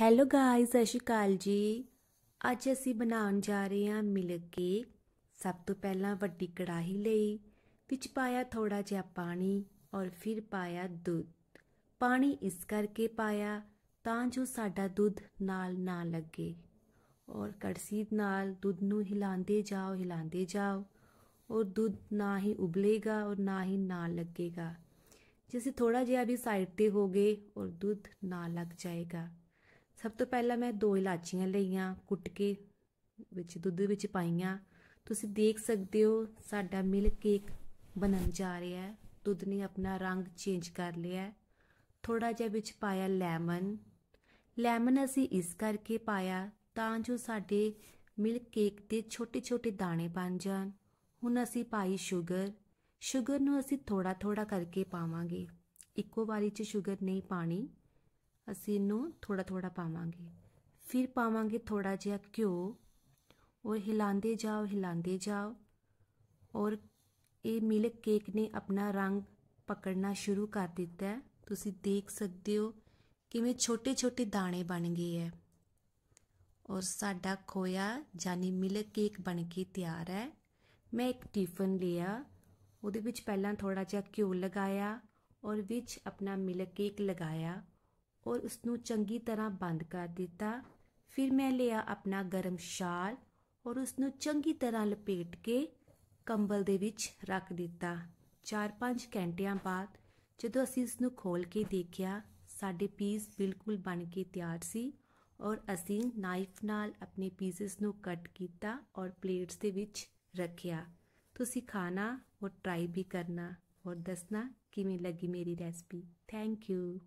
hello guys ਸਤਿ ਸ਼੍ਰੀ ਅਕਾਲ ਜੀ ਅੱਜ ਅਸੀਂ ਬਣਾਉਣ ਜਾ ਰਹੇ ਹਾਂ ਮਿਲਕ ਕੇਕ ਸਭ ਤੋਂ ਪਹਿਲਾਂ ਵੱਡੀ ਕੜਾਹੀ ਲਈ ਵਿੱਚ ਪਾਇਆ ਥੋੜਾ ਜਿਹਾ ਪਾਣੀ ਔਰ ਫਿਰ ਪਾਇਆ ਦੁੱਧ ਪਾਣੀ ਇਸ ਕਰਕੇ ਪਾਇਆ ਤਾਂ ਜੋ ਸਾਡਾ ਦੁੱਧ ਨਾਲ ਨਾ ਲੱਗੇ ਔਰ ਕੜਸੀ ਨਾਲ ਦੁੱਧ ਨੂੰ ਹਿਲਾਉਂਦੇ ਜਾਓ ਹਿਲਾਉਂਦੇ ਜਾਓ ਔਰ ਦੁੱਧ ਨਾ ਹੀ ਉਬਲੇਗਾ ਔਰ ਨਾ ਹੀ ਨਾ ਲੱਗੇਗਾ ਜੇ ਅਸੀਂ ਥੋੜਾ ਜਿਹਾ ਵੀ ਸਾਈਡ ਤੇ ਹੋਗੇ ਔਰ ਦੁੱਧ ਨਾ ਲੱਗ ਜਾਏਗਾ ਸਭ ਤੋਂ ਪਹਿਲਾਂ ਮੈਂ ਦੋ ਇਲਾਚੀਆਂ ਲਈਆਂ ਕੁੱਟ ਕੇ ਵਿੱਚ ਦੁੱਧ ਵਿੱਚ ਪਾਈਆਂ ਤੁਸੀਂ ਦੇਖ ਸਕਦੇ ਹੋ ਸਾਡਾ ਮਿਲਕ ਕੇਕ ਬਣਨ ਜਾ ਰਿਹਾ ਹੈ ਦੁੱਧ ਨੇ ਆਪਣਾ ਰੰਗ ਚੇਂਜ ਕਰ ਲਿਆ ਹੈ ਥੋੜਾ ਜਿਹਾ ਵਿੱਚ ਪਾਇਆ ਲੈਮਨ ਲੈਮਨ ਅਸੀਂ ਇਸ ਕਰਕੇ ਪਾਇਆ ਤਾਂ ਜੋ ਸਾਡੇ ਮਿਲਕ ਕੇਕ ਦੇ ਛੋਟੇ-ਛੋਟੇ ਦਾਣੇ ਬਣ ਜਾਣ ਹੁਣ ਅਸੀਂ ਪਾਈ ਸ਼ੂਗਰ ਸ਼ੂਗਰ ਨੂੰ ਅਸੀਂ ਥੋੜਾ-ਥੋੜਾ ਕਰਕੇ ਪਾਵਾਂਗੇ ਇੱਕੋ ਵਾਰੀ 'ਚ ਸ਼ੂਗਰ ਨਹੀਂ ਪਾਣੀ ਅਸੀਂ ਇਹਨੂੰ ਥੋੜਾ ਥੋੜਾ ਪਾਵਾਂਗੇ ਫਿਰ ਪਾਵਾਂਗੇ ਥੋੜਾ ਜਿਹਾ ਘਿਓ ਔਰ ਹਿਲਾਉਂਦੇ ਜਾਓ ਹਿਲਾਉਂਦੇ ਜਾਓ ਔਰ ਇਹ ਮਿਲਕ ਕੇਕ ਨੇ ਆਪਣਾ ਰੰਗ ਪਕੜਨਾ ਸ਼ੁਰੂ ਕਰ ਦਿੱਤਾ ਹੈ ਤੁਸੀਂ ਦੇਖ ਸਕਦੇ ਹੋ ਕਿਵੇਂ ਛੋਟੇ-ਛੋਟੇ ਦਾਣੇ ਬਣ ਗਏ ਹੈ ਔਰ ਸਾਡਾ ਖੋਇਆ ਜਾਨੀ ਮਿਲਕ ਕੇਕ ਬਣ ਕੇ ਤਿਆਰ ਹੈ ਮੈਂ ਇੱਕ ਟਿਫਨ ਲਿਆ ਉਹਦੇ ਵਿੱਚ ਪਹਿਲਾਂ ਥੋੜਾ ਜਿਹਾ ਘਿਓ ਲਗਾਇਆ ਔਰ ਵਿੱਚ ਆਪਣਾ ਮਿਲਕ ਕੇਕ ਲਗਾਇਆ ਔਰ ਉਸ ਨੂੰ ਚੰਗੀ ਤਰ੍ਹਾਂ ਬੰਦ ਕਰ ਦਿੱਤਾ ਫਿਰ ਮੈਂ ਲਿਆ ਆਪਣਾ ਗਰਮ ਸ਼ਾਲ ਔਰ ਉਸ ਨੂੰ ਚੰਗੀ ਤਰ੍ਹਾਂ ਲਪੇਟ ਕੇ ਕੰਬਲ ਦੇ ਵਿੱਚ ਰੱਖ ਦਿੱਤਾ 4-5 ਘੰਟਿਆਂ ਬਾਅਦ ਜਦੋਂ ਅਸੀਂ ਉਸ ਨੂੰ ਖੋਲ ਕੇ ਦੇਖਿਆ ਸਾਡੇ ਪੀਸ ਬਿਲਕੁਲ ਬਣ ਕੇ ਤਿਆਰ ਸੀ ਔਰ ਅਸੀਂ ਨਾਈਫ ਨਾਲ ਆਪਣੇ ਪੀਸਸ ਨੂੰ ਕੱਟ ਕੀਤਾ ਔਰ ਪਲੇਟਸ ਦੇ ਵਿੱਚ ਰੱਖਿਆ ਤੁਸੀਂ ਖਾਣਾ ਔਰ ਟਰਾਈ ਵੀ ਕਰਨਾ ਔਰ ਦੱਸਣਾ ਕਿਵੇਂ ਲੱਗੀ ਮੇਰੀ ਰੈਸਪੀ ਥੈਂਕ ਯੂ